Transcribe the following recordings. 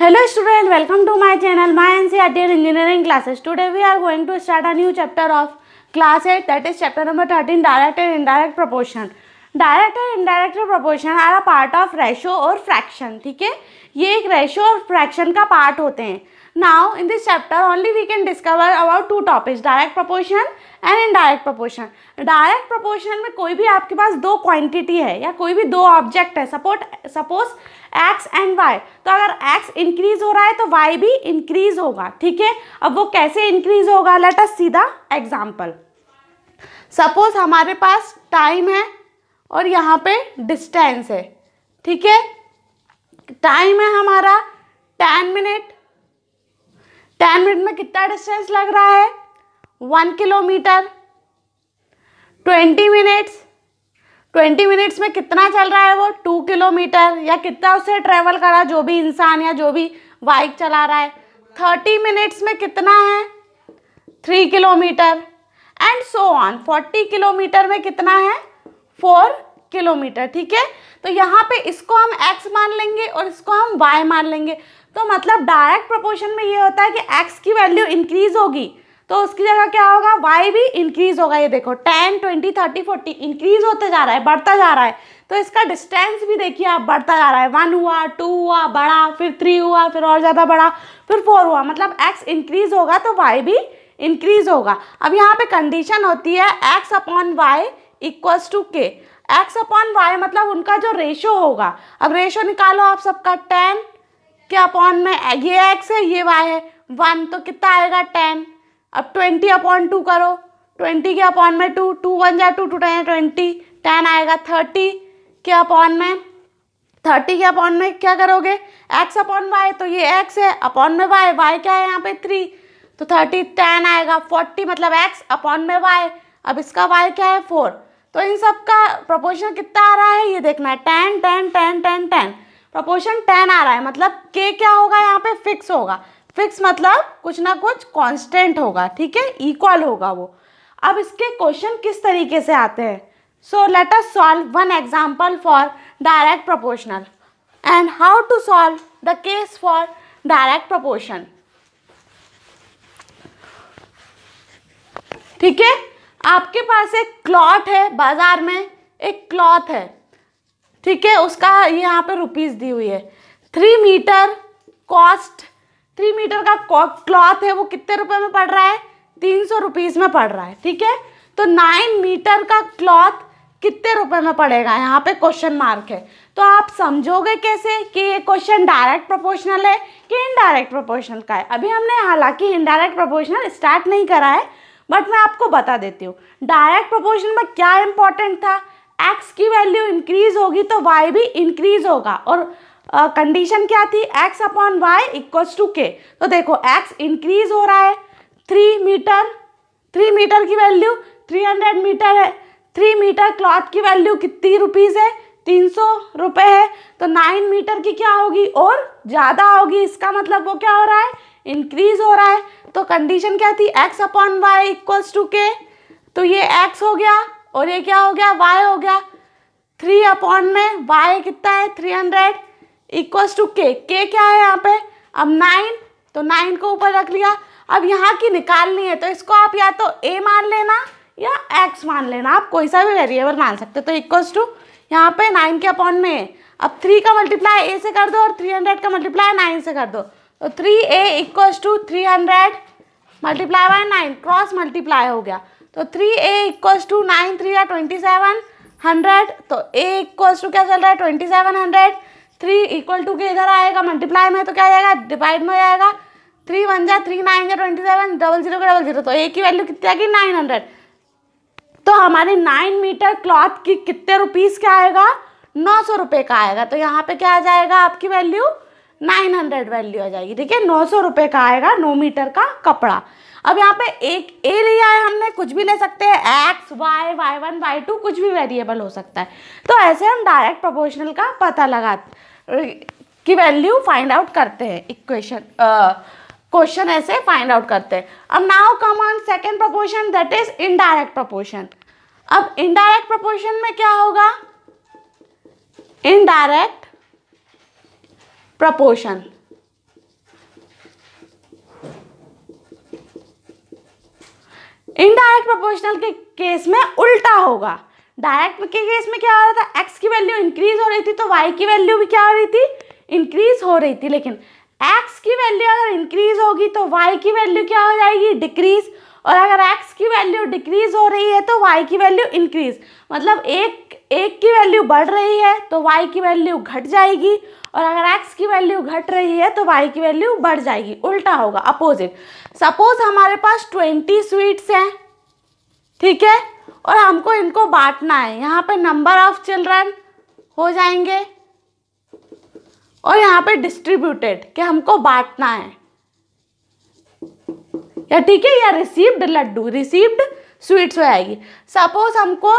hello student welcome to my channel my NCERT engineering classes today we are going to start a new chapter of class eight that is chapter number thirteen direct and indirect proportion direct and indirect proportion are a part of ratio और fraction ठीक है ये एक ratio और fraction का part होते हैं Now in this chapter only we can discover about two topics direct proportion and indirect proportion direct proportion में कोई भी आपके पास दो क्वांटिटी है या कोई भी दो ऑब्जेक्ट है support suppose X and Y तो अगर एक्स इंक्रीज हो रहा है तो वाई भी इंक्रीज होगा ठीक है अब वो कैसे इंक्रीज होगा लेट अस सीधा एग्जाम्पल सपोज हमारे पास टाइम है और यहाँ पे डिस्टेंस है ठीक है टाइम है हमारा टेन मिनट टेन मिनट में कितना डिस्टेंस लग रहा है one kilometre twenty minutes twenty minutes में कितना चल रहा है वो टू किलोमीटर या कितना उससे ट्रेवल करा जो भी इंसान या जो भी बाइक चला रहा है थर्टी मिनट्स में कितना है three kilometre and so on forty kilometre में कितना है फोर किलोमीटर ठीक है तो यहाँ पे इसको हम एक्स मान लेंगे और इसको हम वाई मान लेंगे तो मतलब डायरेक्ट प्रोपोर्शन में ये होता है कि एक्स की वैल्यू इंक्रीज होगी तो उसकी जगह क्या होगा वाई भी इंक्रीज होगा ये देखो ten twenty thirty forty increase होते जा रहा है बढ़ता जा रहा है तो इसका डिस्टेंस भी देखिए आप बढ़ता जा रहा है वन हुआ टू हुआ बढ़ा फिर थ्री हुआ फिर और ज़्यादा बढ़ा फिर फोर हुआ मतलब एक्स इंक्रीज होगा तो वाई भी इंक्रीज होगा अब यहाँ पे कंडीशन होती है X upon Y equals to K X upon Y मतलब उनका जो रेशो होगा अब रेशो निकालो आप सबका टेन के अपॉन में ये एक्स है ये वाई है वन तो कितना आएगा टेन अब ट्वेंटी अपॉन टू करो ट्वेंटी के अपॉन में टू टू वन जाए two two ten twenty ten आएगा थर्टी के अपॉन में थर्टी के अपॉन में क्या करोगे एक्स अपॉन वाई तो ये एक्स है अपॉन में वाई वाई क्या है यहाँ पे थ्री तो थर्टी टेन आएगा फोर्टी मतलब एक्स अपॉन में वाई अब इसका वाई क्या है फोर तो इन सब का प्रपोर्शन कितना आ रहा है ये देखना है ten ten ten ten ten proportion ten आ रहा है मतलब के क्या होगा यहाँ पे फिक्स होगा फिक्स मतलब कुछ ना कुछ कांस्टेंट होगा ठीक है इक्वल होगा वो अब इसके क्वेश्चन किस तरीके से आते हैं so let us solve one example for direct proportional and how to solve the case for direct proportion ठीक है आपके पास एक क्लॉथ है बाजार में एक क्लॉथ है ठीक है उसका यहाँ पर रुपीज़ दी हुई है three metre cost three metre का क्लॉथ है वो कितने रुपए में पड़ रहा है तीन सौ रुपीज़ में पड़ रहा है ठीक है तो नाइन मीटर का क्लॉथ कितने रुपए में पड़ेगा यहाँ पे क्वेश्चन मार्क है तो आप समझोगे कैसे कि ये क्वेश्चन डायरेक्ट प्रोपोर्शनल है कि इनडायरेक्ट प्रोपोर्शनल का है अभी हमने हालांकि इनडायरेक्ट प्रोपोर्शनल स्टार्ट नहीं करा है बट मैं आपको बता देती हूँ डायरेक्ट प्रोपोर्शन में क्या इंपॉर्टेंट था एक्स की वैल्यू इंक्रीज होगी तो वाई भी इंक्रीज होगा और कंडीशन uh, क्या थी X upon Y equals to K तो देखो एक्स इंक्रीज हो रहा है थ्री मीटर थ्री मीटर की वैल्यू थ्री हंड्रेड मीटर है थ्री मीटर क्लॉथ की वैल्यू कितनी रुपीज़ है तीन सौ रुपये है तो नाइन मीटर की क्या होगी और ज़्यादा होगी इसका मतलब वो क्या हो रहा है इंक्रीज हो रहा है तो कंडीशन क्या थी X upon Y equals to K तो ये एक्स हो गया और ये क्या हो गया वाई हो गया थ्री अपॉन में वाई कितना है थ्री हंड्रेड इक्वस टू के के क्या है यहाँ पे अब नाइन तो नाइन को ऊपर रख लिया अब यहाँ की निकालनी है तो इसको आप या तो ए मान लेना या एक्स मान लेना आप कोई सा भी वेरिएबल मान सकते हो तो इक्वस टू यहाँ पे नाइन के अपॉन में है अब थ्री का मल्टीप्लाई ए से कर दो और थ्री हंड्रेड का मल्टीप्लाई नाइन से कर दो तो three A equals to three hundred multiply by nine cross multiply हो गया तो three A equals to nine three या ट्वेंटी सेवन हंड्रेड तो ए इक्वल्स टू क्या चल रहा है twenty seven hundred three equal to K इधर आएगा मल्टीप्लाई में तो क्या आएगा डिवाइड में जाएगा थ्री वन जा थ्री नाइन या ट्वेंटी सेवन डबल जीरो का डबल जीरो तो ए की वैल्यू कितनी आएगी नाइन हंड्रेड तो हमारी नाइन मीटर क्लॉथ की कितने रुपीज़ का आएगा नौ सौ रुपये का आएगा तो यहाँ पे क्या आ जाएगा आपकी वैल्यू नाइन हंड्रेड वैल्यू आ जाएगी ठीक है नौ सौ रुपये का आएगा नौ मीटर का कपड़ा अब यहाँ पे एक ए लिया है हमने कुछ भी ले सकते हैं X Y Y one Y two कुछ भी वेरिएबल हो सकता है तो ऐसे हम डायरेक्ट प्रोपोर्शनल का पता लगा की वैल्यू फाइंड आउट करते हैं इक्वेशन क्वेश्चन ऐसे फाइंड आउट करते हैं अब now come on second proportion that is indirect proportion अब इनडायरेक्ट प्रपोर्शन में क्या होगा इनडायरेक्ट प्रपोर्शन इनडायरेक्ट प्रोपोर्शनल के केस में उल्टा होगा डायरेक्ट के केस में क्या हो रहा था एक्स की वैल्यू इंक्रीज हो रही थी तो वाई की वैल्यू भी क्या हो रही थी इंक्रीज हो रही थी लेकिन एक्स की वैल्यू अगर इंक्रीज होगी तो वाई की वैल्यू क्या हो जाएगी डिक्रीज और अगर एक्स की वैल्यू डिक्रीज हो रही है तो वाई की वैल्यू इंक्रीज मतलब एक एक की वैल्यू बढ़ रही है तो वाई की वैल्यू घट जाएगी और अगर एक्स की वैल्यू घट रही है तो वाई की वैल्यू बढ़ जाएगी उल्टा होगा अपोजिट सपोज हमारे पास ट्वेंटी स्वीट्स हैं ठीक है और हमको इनको बांटना है यहाँ पे नंबर ऑफ चिल्ड्रन हो जाएंगे और यहाँ पे डिस्ट्रीब्यूटेड कि हमको बांटना है या ठीक है या रिसीव्ड लड्डू रिसीव्ड स्वीट्स हो जाएगी सपोज हमको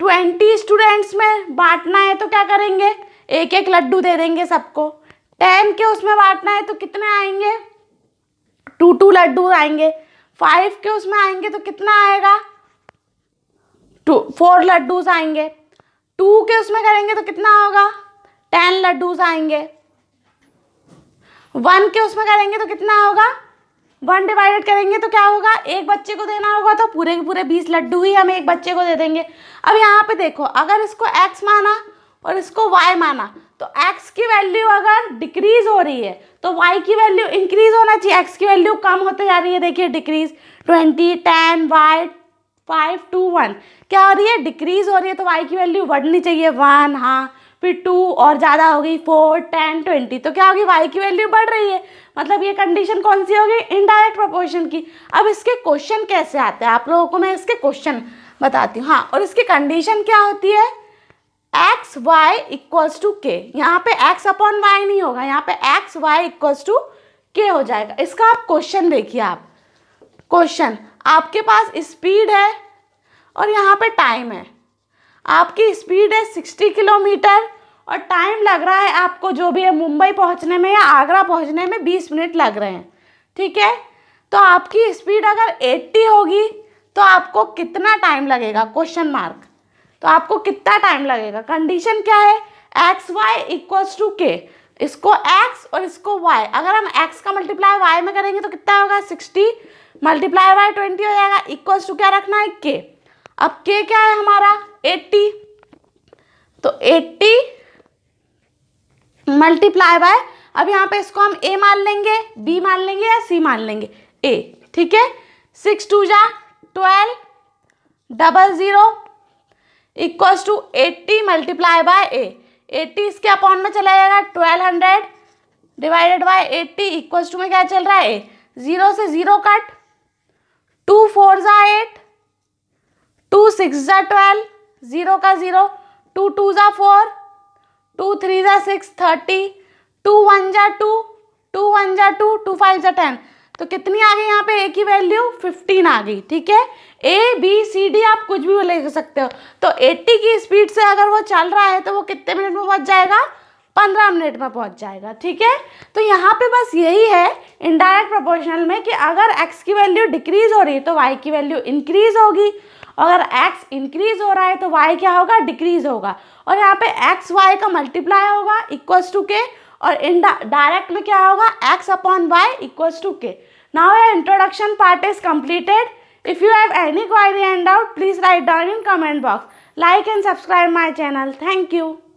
ट्वेंटी स्टूडेंट्स में बांटना है तो क्या करेंगे एक एक लड्डू दे देंगे सबको टेन के उसमें बांटना है तो कितने आएंगे टू टू लड्डू आएंगे फाइव के उसमें आएंगे तो कितना आएगा टू फोर लड्डूज आएंगे टू के उसमें करेंगे तो कितना होगा टेन लड्डूज आएंगे वन के उसमें करेंगे तो कितना होगा वन डिवाइडेड करेंगे तो क्या होगा एक बच्चे को देना होगा तो पूरे के पूरे बीस लड्डू ही हम एक बच्चे को दे देंगे अब यहाँ पे देखो अगर इसको एक्स माना और इसको वाई माना तो एक्स की वैल्यू अगर डिक्रीज हो रही है तो वाई की वैल्यू इंक्रीज होना चाहिए एक्स की वैल्यू कम होते जा रही है देखिए decrease twenty ten Y five two one क्या हो रही है डिक्रीज हो रही है तो वाई की वैल्यू बढ़नी चाहिए वन हाँ फिर टू और ज़्यादा हो गई फोर टेन ट्वेंटी तो क्या होगी वाई की वैल्यू बढ़ रही है मतलब ये कंडीशन कौन सी होगी इनडायरेक्ट प्रपोर्शन की अब इसके क्वेश्चन कैसे आते हैं आप लोगों को मैं इसके क्वेश्चन बताती हूँ हाँ और इसकी कंडीशन क्या होती है एक्स वाई इक्वल्स टू के यहाँ पे एक्स अपॉन वाई नहीं होगा यहाँ पे एक्स वाई इक्वल्स टू के हो जाएगा इसका आप क्वेश्चन देखिए आप क्वेश्चन आपके पास स्पीड है और यहाँ पे टाइम है आपकी स्पीड है सिक्सटी किलोमीटर और टाइम लग रहा है आपको जो भी है मुंबई पहुंचने में या आगरा पहुंचने में बीस मिनट लग रहे हैं ठीक है तो आपकी स्पीड अगर एट्टी होगी तो आपको कितना टाइम लगेगा क्वेश्चन मार्क तो आपको कितना टाइम लगेगा कंडीशन क्या है एक्स वाई इक्वल्स टू के इसको एक्स और इसको वाई अगर हम एक्स का मल्टीप्लाई वाई में करेंगे तो कितना होगा सिक्सटी मल्टीप्लाई वाई ट्वेंटी हो जाएगा इक्वल्स टू क्या रखना है के अब के क्या है हमारा एट्टी तो एट्टी मल्टीप्लाई बाय अब यहाँ पे इसको हम ए मान लेंगे बी मान लेंगे या सी मान लेंगे ए ठीक है सिक्स टू जा twelve double zero equals to eighty multiply by A eighty इसके अपाउंट में चला जाएगा twelve hundred divided by eighty इक्व टू में क्या चल रहा है ए ज़ीरो से ज़ीरो कट टू फोर ज़ा एट टू सिक्स ज़ा ट्वेल्व ज़ीरो का ज़ीरो टू टू ज़ा फोर टू थ्री ज़ा सिक्स थर्टी टू वन ज़ा टू टू वन ज़ा टू टू फाइव ज़ा टेन तो कितनी आ गई यहाँ पे ए की वैल्यू फिफ्टीन आ गई ठीक है ए बी सी डी आप कुछ भी ले सकते हो तो एट्टी की स्पीड से अगर वो चल रहा है तो वो कितने मिनट में पहुँच जाएगा पंद्रह मिनट में पहुंच जाएगा ठीक है तो यहाँ पे बस यही है इनडायरेक्ट प्रोपोर्शनल में कि अगर एक्स की वैल्यू डिक्रीज हो रही है तो वाई की वैल्यू इंक्रीज होगी अगर एक्स इंक्रीज हो रहा है तो वाई क्या होगा डिक्रीज होगा और यहाँ पे एक्स वाई का मल्टीप्लाई होगा इक्वल्स टू के और इन डायरेक्ट में क्या होगा X upon Y equals to K now a introduction part is completed if you have any query and out please write down in comment box like and subscribe my channel thank you